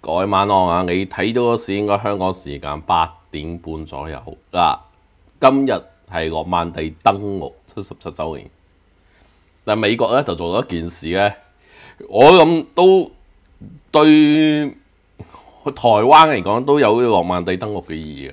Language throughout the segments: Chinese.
各位晚安啊！你睇到嗰时应该香港时间八点半左右啦。今日系诺曼地登陆七十七周年，但美国咧就做咗一件事咧，我谂都对台湾嚟讲都有诺曼地登陆嘅意义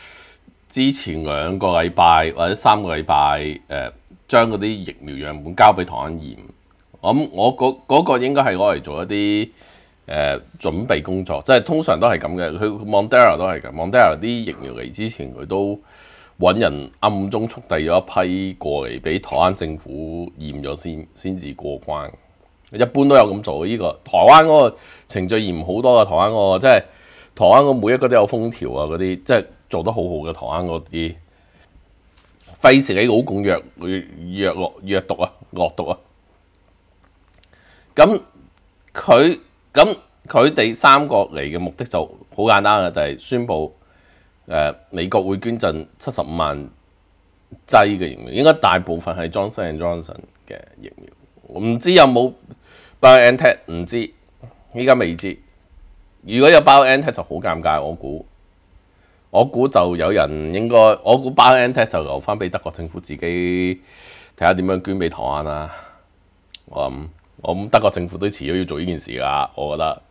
之前兩個禮拜或者三個禮拜，誒將嗰啲疫苗樣本交俾台灣驗。咁我嗰嗰個應該係攞嚟做一啲誒準備工作，即係通常都係咁嘅。佢 m o n d e l e 都係嘅 m o n d e l e 啲疫苗嚟之前佢都揾人暗中速遞咗一批過嚟俾台灣政府驗咗先，先至過關。一般都有咁做。依個台灣嗰個程序嚴好多嘅，台灣嗰個即係台灣個每一個都有封條啊，嗰啲即係。做得好好嘅，台灣嗰啲費事你老共藥藥惡藥毒啊，惡毒啊！咁佢咁佢哋三個嚟嘅目的就好簡單嘅，就係宣佈誒美國會捐贈七十五萬劑嘅疫苗，應該大部分係 Johnson Johnson 嘅疫苗，我唔知有冇 BioNTech 唔知，依家未知。如果有 BioNTech 就好尷尬，我估。我估就有人應該，我估 BioNTech 就留翻俾德國政府自己睇下點樣捐俾台灣啦。我諗，我諗德國政府都遲早要做呢件事㗎，我覺得。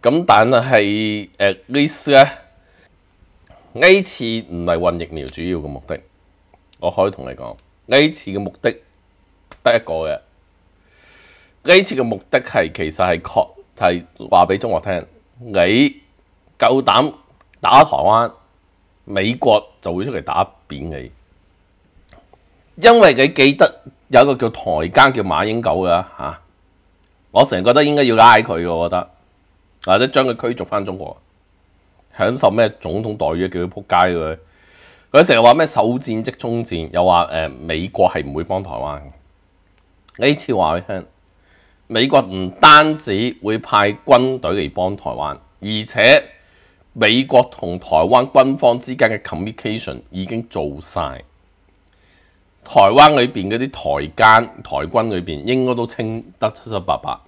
咁但係誒呢次咧，呢次唔係運疫苗主要嘅目的，我可以同你講，呢次嘅目的得一個嘅。呢次嘅目的係其實係確係話俾中國聽，你夠膽？打台灣，美國就會出嚟打扁你，因為佢記得有一個叫台奸叫馬英九噶嚇。我成日覺得應該要拉佢我覺得或者將佢驅逐翻中國，享受咩總統待遇叫佢仆街佢，佢成日話咩首戰即終戰，又話誒美國係唔會幫台灣嘅。呢次話佢聽，美國唔單止會派軍隊嚟幫台灣，而且。美國同台灣軍方之間嘅 communication 已經做晒。台灣裏面嗰啲台間、台軍裏面應該都清得七七八八，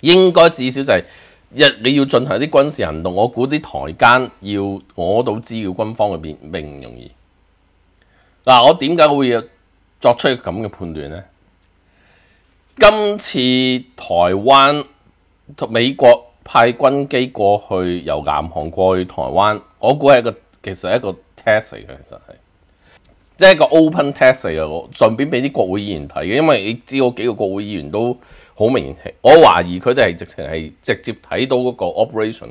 應該至少就係一你要進行一啲軍事行動，我估啲台間要攞到資料軍方裏面並唔容易。嗱，我點解會作出咁嘅判斷呢？今次台灣美國。派軍機過去由南韓過去台灣，我估係一個其實係一個 test 嚟嘅，其實係即係一個 open test 嚟嘅。我順便俾啲國會議員睇嘅，因為你知我幾個國會議員都好明顯，我懷疑佢哋係直情係直接睇到嗰個 operation，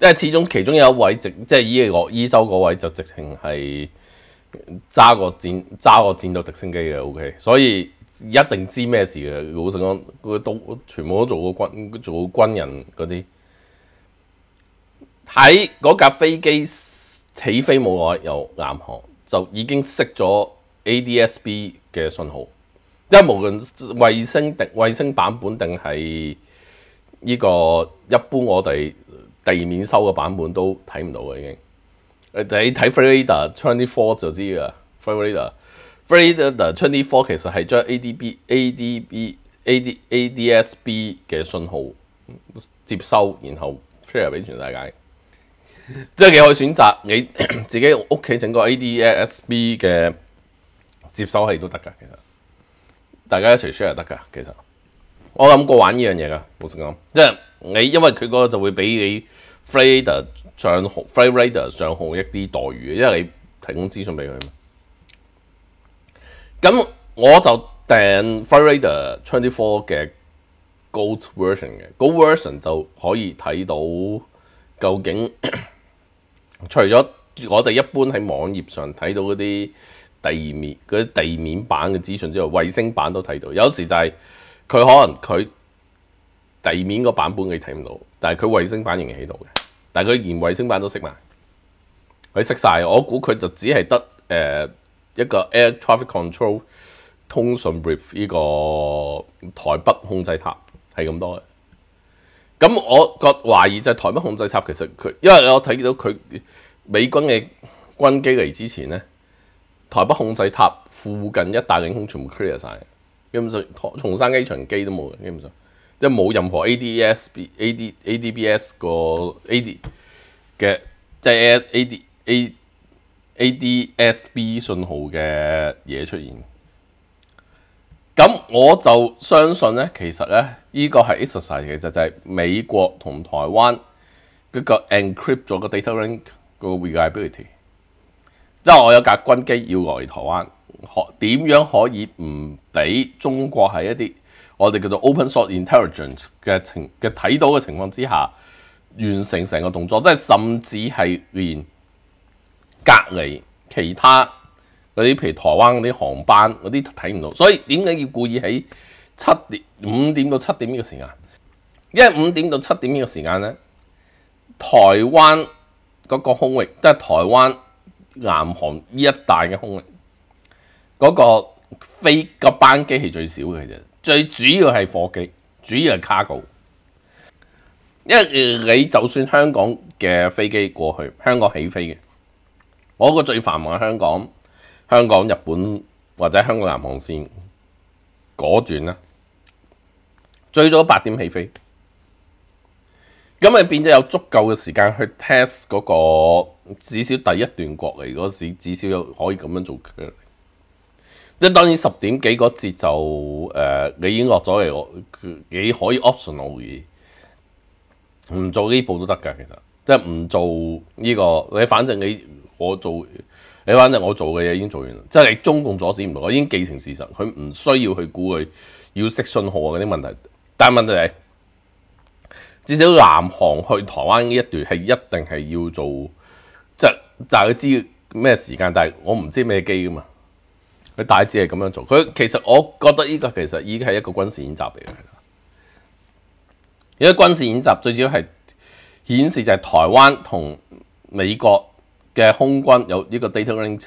因係始終其中有一位直即係伊個伊州嗰位就直情係揸個戰揸個戰鬥直升機嘅。O K，所以。一定知咩事嘅，老實講，佢都全部都做過軍做軍人嗰啲，喺嗰架飛機起飛冇外由眼紅，就已經識咗 ADS-B 嘅信號，因係無論衛星定衛星版本定係呢個一般我哋地面收嘅版本都睇唔到嘅已經，你睇 f r e d a t a Twenty Four 就知啦 f r e d a t f r e e a d a r Twenty Four 其實係將 ADB、ADB、AD、ADSB 嘅信號接收，然後 share 俾全世界。即係你可以選擇你 自己屋企整個 ADSB 嘅接收器都得噶。其實大家一齊 share 得噶。其實我諗過玩呢樣嘢噶，冇錯。即係你因為佢個就會俾你 f r e e d e r 帳號 f r e e r a d e r 帳號一啲待遇因為你提供資訊俾佢嘛。咁我就訂 f i r e b r d Twenty Four 嘅 Gold Version 嘅 Gold Version 就可以睇到究竟 除咗我哋一般喺網頁上睇到嗰啲地面嗰啲地面版嘅資訊之外，衛星版都睇到。有時就係佢可能佢地面個版本你睇唔到，但係佢衛星版仍然喺度嘅。但係佢連衛星版都識埋，佢識晒。我估佢就只係得誒。一個 air traffic control 通訊 brief 呢個台北控制塔係咁多嘅，咁我個懷疑就係台北控制塔其實佢，因為我睇到佢美軍嘅軍機嚟之前咧，台北控制塔附近一大領空全部 clear 曬，基本上重山機場機都冇，嘅，基本上即係冇任何 ADSB、AD、ADBS 個 AD 嘅即係 AD、AD。ADSB 信號嘅嘢出現，咁我就相信咧，其實咧呢個係 exercise，其實就係美國同台灣嗰個 encrypt 咗個 data link 個 reliability。即係我有架軍機要來台灣，學點樣可以唔俾中國喺一啲我哋叫做 open source intelligence 嘅情嘅睇到嘅情況之下，完成成個動作，即係甚至係連。隔離其他嗰啲，譬如台灣嗰啲航班嗰啲睇唔到，所以點解要故意喺七點五點到七點呢個時間？因為五點到七點呢個時間咧，台灣嗰個空域即係台灣南韓呢一帶嘅空域嗰個飛個班機係最少嘅啫。最主要係貨機，主要係 cargo。因為你就算香港嘅飛機過去，香港起飛嘅。我個最繁忙嘅香港、香港、日本或者香港南航線嗰段咧，最早八點起飛，咁咪變咗有足夠嘅時間去 test 嗰個至少第一段國嚟嗰時，至少有可以咁樣做嘅。即當然十點幾嗰節就誒，你已經落咗嚟，我你可以 optional 唔做呢步都得㗎。其實即係唔做呢個，你反正你。我做你反正我做嘅嘢已經做完啦，即係中共阻止唔到，我已經記成事實，佢唔需要去估佢要識信號嗰啲問題。但係問題係至少南航去台灣呢一段係一定係要做，即係就係佢知咩時間，但係我唔知咩機噶嘛。佢大致係咁樣做，佢其實我覺得依個其實已經係一個軍事演習嚟嘅。因為軍事演習最主要係顯示就係台灣同美國。嘅空軍有呢個 data link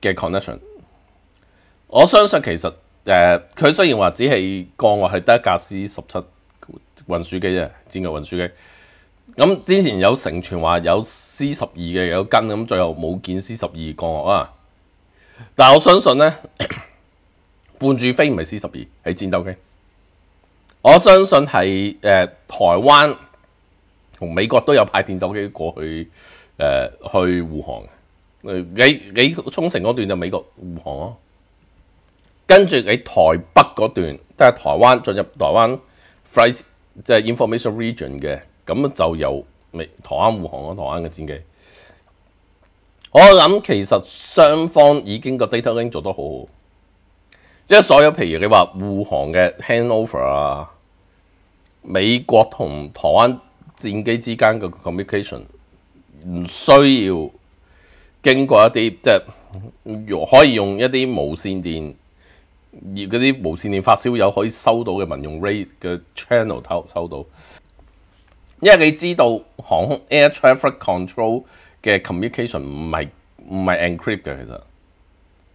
嘅 connection，我相信其實誒，佢雖然話只係降落係得一架 C 十七運輸機啫，戰略運輸機。咁之前有成傳話有 C 十二嘅有跟，咁最後冇見 C 十二降落啊。但我相信呢，伴 住飛唔係 C 十二係戰鬥機。我相信係誒，台灣同美國都有派戰鬥機過去。誒去護航，你你沖繩嗰段就美國護航咯，跟住你台北嗰段即係台灣進入台灣 Fris 即係 Information Region 嘅，咁就由美台灣護航咯。台灣嘅戰機，我諗其實雙方已經個 data link 做得好好，即係所有譬如你話護航嘅 handover 啊，美國同台灣戰機之間嘅 communication。唔需要經過一啲即係可以用一啲無線電而嗰啲無線電發燒友可以收到嘅民用 rate 嘅 channel 收收到，因為你知道航空 air traffic control 嘅 communication 唔係唔係 encrypt 嘅，其實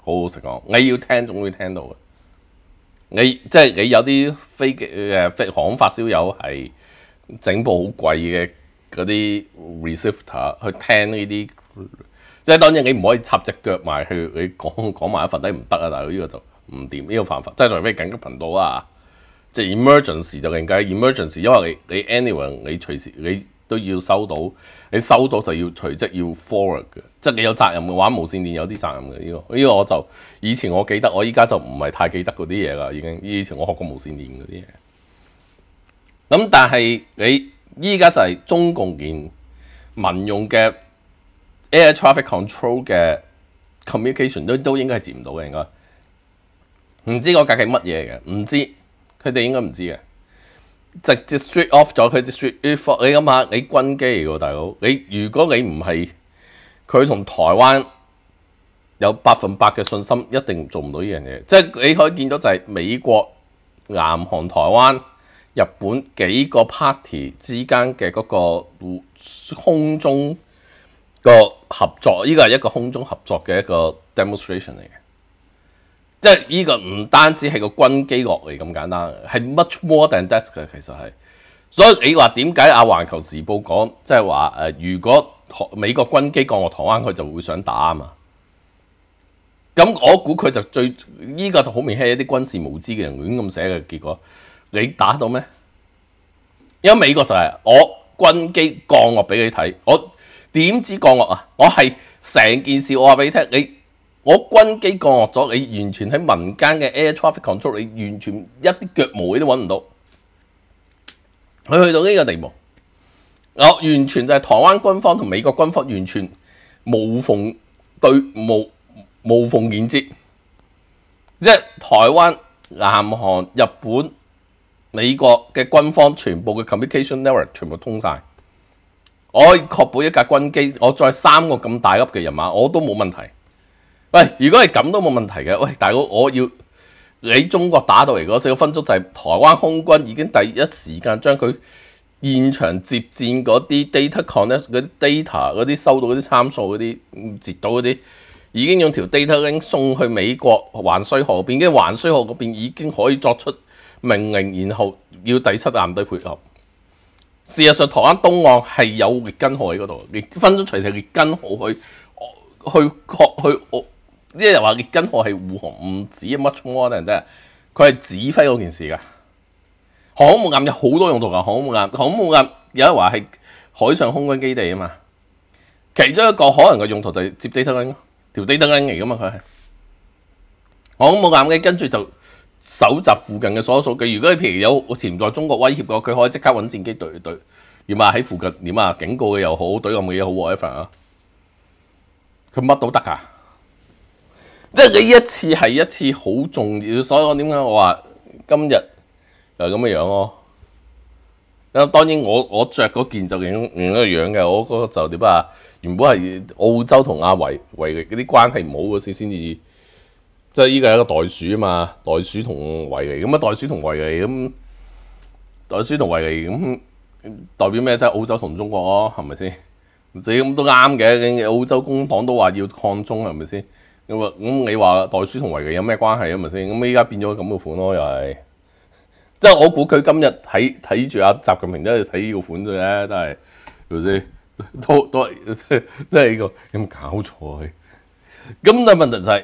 好好食講，你要聽總會聽到嘅。你即係你有啲飛嘅飛航發燒友係整部好貴嘅。嗰啲 receiver 去聽呢啲，即係當然你唔可以插只腳埋去，你講 講埋一份底唔得啊！但係呢個就唔掂，呢個犯法。即係除非緊急頻道啊，即係 emergency 就緊緊 emergency，因為你你 anyway 你隨時你都要收到，你收到就要隨即要 forward 嘅，即係你有責任嘅玩無線電有啲責任嘅呢個呢個我就以前我記得，我依家就唔係太記得嗰啲嘢啦，已經以前我學過無線電嗰啲嘢。咁但係你。依家就係中共建民用嘅 air traffic control 嘅 communication 都都應該係接唔到嘅應該，唔知個究竟乜嘢嘅，唔知佢哋應該唔知嘅，直接 strip off 咗佢啲 strip off，你諗下你軍機嚟喎大佬，你如果你唔係佢同台灣有百分百嘅信心，一定做唔到呢樣嘢，即係你可以見到就係美國、南韓、台灣。日本幾個 party 之間嘅嗰個空中個合作，呢個係一個空中合作嘅一個 demonstration 嚟嘅，即係呢個唔單止係個軍機落嚟咁簡單，係 much more than that 嘅。其實係，所以你話點解阿環球時報講即係話誒，如果美國軍機降落台灣，佢就會想打啊嘛？咁我估佢就最呢個就好明顯一啲軍事無知嘅人亂咁寫嘅結果。你打到咩？因為美國就係我軍機降落俾你睇，我點知降落啊？我係成件事，我話俾你聽，你我軍機降落咗，你完全喺民間嘅 air traffic control，你完全一啲腳你都揾唔到。佢去到呢個地步，我完全就係台灣軍方同美國軍方完全無縫對無无縫连接，即係台灣、南韓、日本。美國嘅軍方全部嘅 communication network 全部通晒。我可以確保一架軍機，我再三個咁大粒嘅人馬我都冇問題。喂，如果係咁都冇問題嘅，喂，大佬我要你中國打到嚟嗰四個分鐘就係台灣空軍已經第一時間將佢現場接戰嗰啲 data con e t 嗰啲 data 嗰啲收到嗰啲參數嗰啲截到嗰啲已經用條 data link 送去美國環需河邊，跟住還需河嗰邊已經可以作出。命令，然後要第七艦隊配合。事實上，台灣東岸係有列根河喺嗰度，分咗除曬列根河去，去確去，呢即係話列根河係護航，唔止 much more 咧，真佢係指揮嗰件事㗎。航空母艦有好多用途噶，航空母艦，航空母艦有一話係海上空軍基地啊嘛。其中一個可能嘅用途就係接機登機、調機登機嚟㗎嘛，佢係航空母艦嘅，跟住就。搜集附近嘅所有數據。如果佢譬如有潛在中國威脅嘅，佢可以即刻揾戰機對對，點啊喺附近點啊警告嘅又好，對咁嘅嘢好喎 e v a 啊，佢乜都得噶。即係你一次係一次好重要，所以我點解我話今日就咁嘅樣咯。咁當然我我著嗰件就另樣一樣嘅，我嗰個就點啊，原本係澳洲同阿維維嗰啲關係唔好嗰時先至。即係依個係一個袋鼠啊嘛，袋鼠同維尼咁啊，袋鼠同維尼咁袋鼠同維尼咁代表咩？即係澳洲同中國咯，係咪先？唔咁都啱嘅。澳洲工黨都話要擴中係咪先咁啊？咁你話袋鼠同維尼有咩關係啊？係咪先？咁依家變咗咁嘅款咯，又係即係我估佢今日睇睇住阿習近平都係睇呢個款啫，都係係咪先？都都都係呢個咁搞錯。咁但問題就係。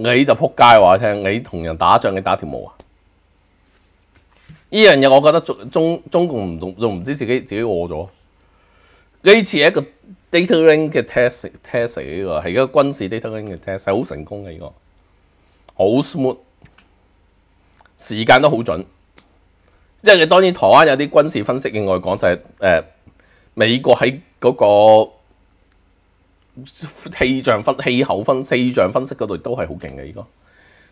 你就扑街話你聽，你同人打仗，你打條毛啊？呢樣嘢我覺得中中中共唔仲仲唔知自己自己餓咗。呢次一個 data ring 嘅 test test 呢个係一個軍事 data ring 嘅 test，好成功嘅呢個，好 smooth，時間都好準。即係當然，台灣有啲軍事分析嘅外讲就係誒美國喺嗰個。气象分气候分四象分析嗰度都系好劲嘅，呢個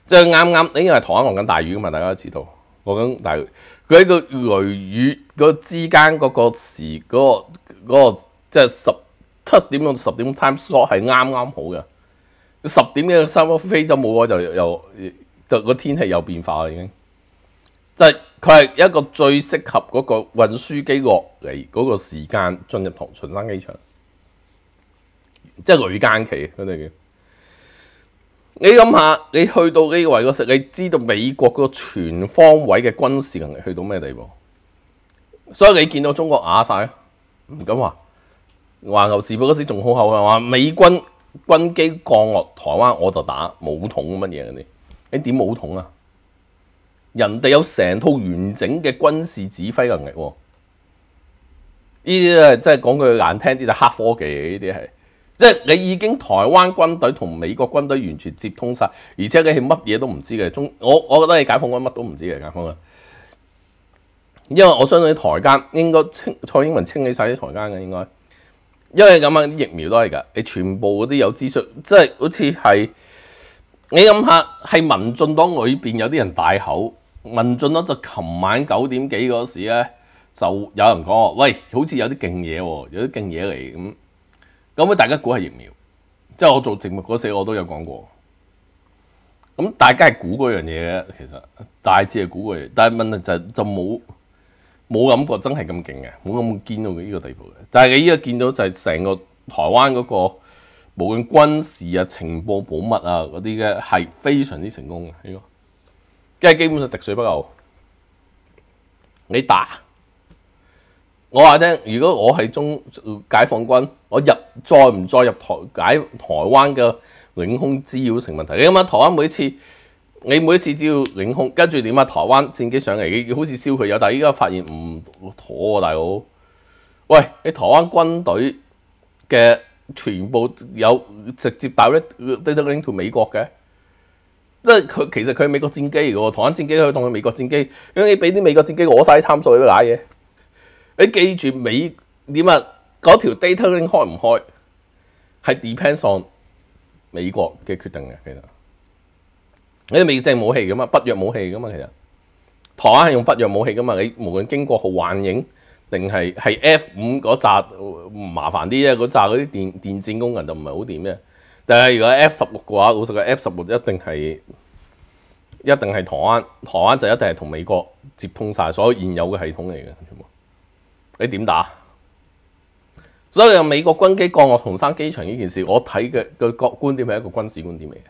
即系啱啱，呢个系台湾落紧大雨噶嘛，大家都知道。落紧大雨，佢喺个雷雨個之间嗰个时，嗰个嗰个即系十七点到十点 time s l o 系啱啱好嘅。十点嘅 s i g 飞走冇开就又就个天气有变化啦，已经。即系佢系一个最适合嗰个运输机落嚟嗰个时间，进入同源山机场。即係雷間期佢哋嘅。你諗下，你去到呢個時，你知道美國個全方位嘅軍事能力去到咩地步？所以你見到中國啞晒，唔敢話話牛時報嗰時仲好口。嘅話美軍軍機降落台灣我就打武統乜嘢嗰啲？你點武統啊？人哋有成套完整嘅軍事指揮能力喎。呢啲咧，即係講句難聽啲就黑科技，呢啲係。即係你已經台灣軍隊同美國軍隊完全接通晒，而且你係乜嘢都唔知嘅。中我我覺得你解放軍乜都唔知嘅解放軍，因為我相信啲台奸應該清蔡英文清理晒啲台奸嘅應該，因為咁啊啲疫苗都係㗎，你全部嗰啲有資訊，即係好似係你諗下係民進黨裏邊有啲人大口，民進黨就琴晚九點幾嗰時咧，就有人講喂，好似有啲勁嘢，有啲勁嘢嚟咁。咁大家估係疫苗，即系我做植物嗰时，我都有讲过。咁大家系估嗰样嘢其实大致系估嘅，但系问题就就冇冇感覺真系咁劲嘅，冇咁坚到嘅呢个地步嘅。但系你依家见到就系成个台湾嗰个，无论军事啊、情报保密啊嗰啲嘅，系非常之成功嘅呢个，即系基本上滴水不漏。你打？我話啫，如果我係中解放軍，我入再唔再入台解台灣嘅領空滋擾成問題。你諗下，台灣每次你每次只要領空，跟住點啊？台灣戰機上嚟，好似燒佢有，但係依家發現唔妥喎，大佬。喂，你台灣軍隊嘅全部有直接帶咧，都拎到美國嘅，即係佢其實佢美國戰機嚟喎，台灣戰機佢當佢美國戰機，咁你俾啲美國戰機攞曬啲參數喺度賴嘢。你記住，美點啊？嗰條 data link 開唔開，係 depends on 美國嘅決定嘅。其實你啲美製武器噶嘛，北約武器噶嘛。其實台灣係用北約武器噶嘛。你無論經過好幻影定係係 F 五嗰扎，麻煩啲啫。嗰扎嗰啲電電戰功能就唔係好掂嘅。但係如果 F 十六嘅話，老實講 F 十六一定係一定係台灣。台灣就一定係同美國接通晒所有現有嘅系統嚟嘅。你點打？所以美國軍機降落紅山機場呢件事，我睇嘅個觀點係一個軍事觀點嚟嘅。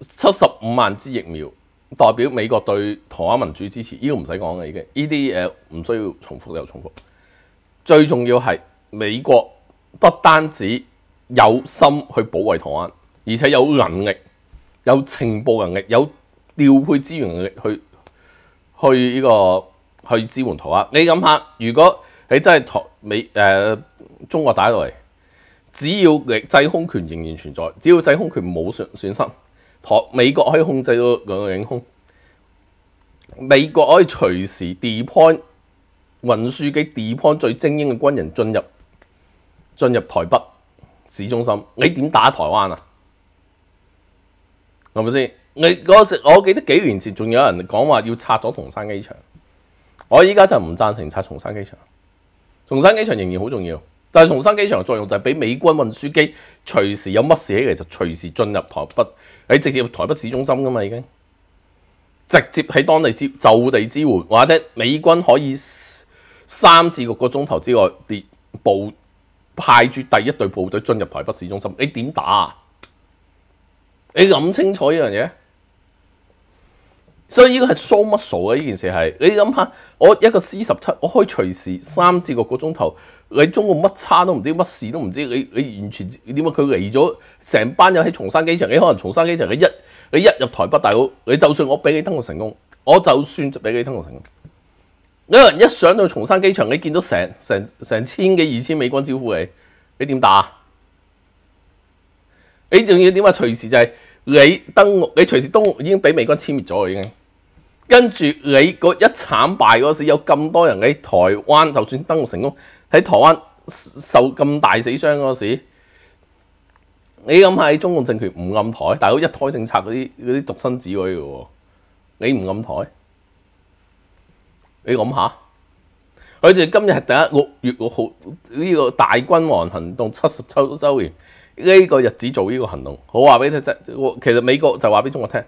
七十五萬支疫苗代表美國對台灣民主支持，呢個唔使講嘅已經。啲誒唔需要重複又重複。最重要係美國不單止有心去保衞台灣，而且有能力、有情報能力、有調配資源能力去去呢個。去支援台灣。你諗下，如果你真係台美誒中國打落嚟，只要制空權仍然存在，只要制空權冇損損失，台美國可以控制到兩個領空，美國可以隨時 deploy 運輸機、deploy 最精英嘅軍人進入進入台北市中心，你點打台灣啊？係咪先？你嗰時我記得幾年前仲有人講話要拆咗銅山機場。我依家就唔贊成拆松山機場，松山機場仍然好重要，但係松山機場嘅作用就係俾美軍運輸機隨時有乜事起嚟就隨時進入台北，喺直接台北市中心噶嘛已經，直接喺當地支就地支援，或者美軍可以三至六個鐘頭之外部派住第一隊部隊進入台北市中心，你點打啊？你諗清楚呢樣嘢？所以呢個係 so m u so 嘅，呢件事係你諗下，我一個 C 十七，我可以隨時三至個個鐘頭，你中午乜差都唔知，乜事都唔知，你你完全點啊？佢嚟咗成班人喺松山機場，你可能松山機場嘅一，你一入台北大佬，你就算我俾你登陸成功，我就算俾你登陸成功，有人一上到松山機場，你見到成成成千幾二千美軍招呼你，你點打？你仲要點啊？隨時就係你登陸，你隨時都已經俾美軍殲滅咗，已經。跟住你嗰一慘敗嗰時，有咁多人喺台灣，就算登錄成功喺台灣受咁大死傷嗰時，你諗下中共政權唔暗台，但佬一胎政策嗰啲嗰啲獨生子女嘅喎，你唔暗台，你諗下？佢哋今日係第一六月六號呢個大軍王行動七十周週年呢個日子做呢個行動，我話俾你聽，其實美國就話俾中國聽。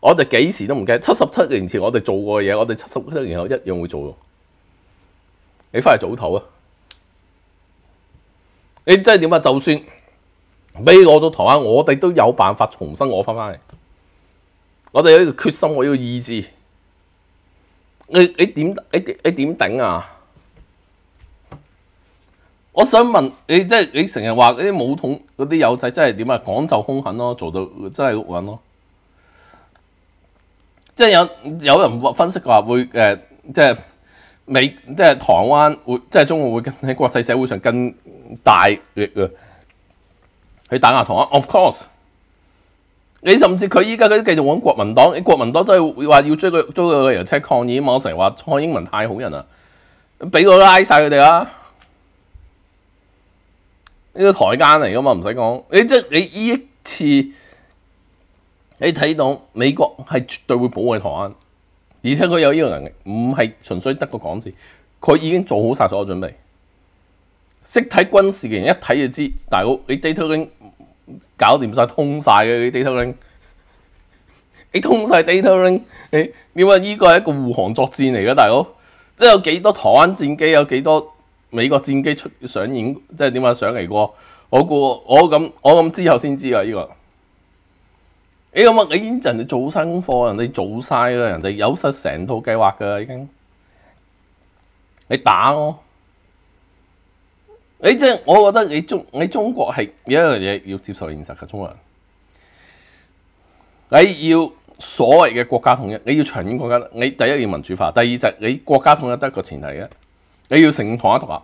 我哋几时都唔计，七十七年前我哋做过嘅嘢，我哋七十七年后一样会做。你翻嚟早唞啊！你真系点啊？就算俾我咗台湾，我哋都有办法重新我翻翻嚟。我哋有决心，我有意志。你你点？你你点顶啊？我想问你，即系你成日话嗰啲武统嗰啲友仔，真系点啊？讲就凶狠咯，做到真系六稳咯。即係有有人分析話會誒，即係美，即係台灣會，即係中國會喺國際社會上更大力去打壓台灣。Of course，你甚至佢依家佢都繼續揾國民黨，國民黨真係話要追佢追佢旅遊車抗議嘛？我成日話蔡英文太好人啦，俾我拉晒佢哋啦，呢個台奸嚟噶嘛？唔使講，你即係你依一次。你睇到美國係絕對會保護台灣，而且佢有呢個能力，唔係純粹得個講字，佢已經做好晒所有準備。識睇軍事嘅人一睇就知，大佬，你 data link 搞掂晒，通晒嘅 data link，你通晒 data link，你你話依個係一個護航作戰嚟嘅，大佬，即係有幾多台灣戰機有幾多美國戰機出上演，即係點啊上嚟過？我估我咁我咁之後先知啊，呢個。你咁乜？你已經人哋做晒功課，人哋做晒啦，人哋有實成套計劃噶啦，已經。你打我，你即係我覺得你中你中國係有一樣嘢要接受現實嘅，中國人。你要所謂嘅國家統一，你要長遠國家，你第一要民主化，第二就係你國家統一得個前提嘅，你要成統一立，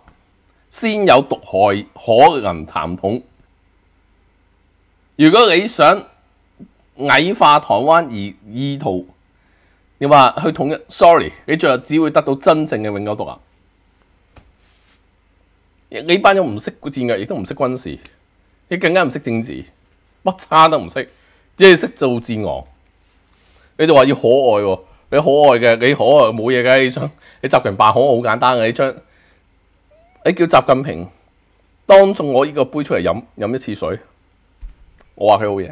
先有毒害可能談統。如果你想，矮化台湾而意图，你话去统一？Sorry，你最后只会得到真正嘅永久独立。你班人唔识战略，亦都唔识军事，你更加唔识政治，乜叉都唔识，只系识做战狼。你就话要可爱喎，你可爱嘅，你可爱冇嘢嘅，你想你习近平可好好简单嘅，你将你叫习近平当眾我呢个杯出嚟饮饮一次水，我话佢好嘢。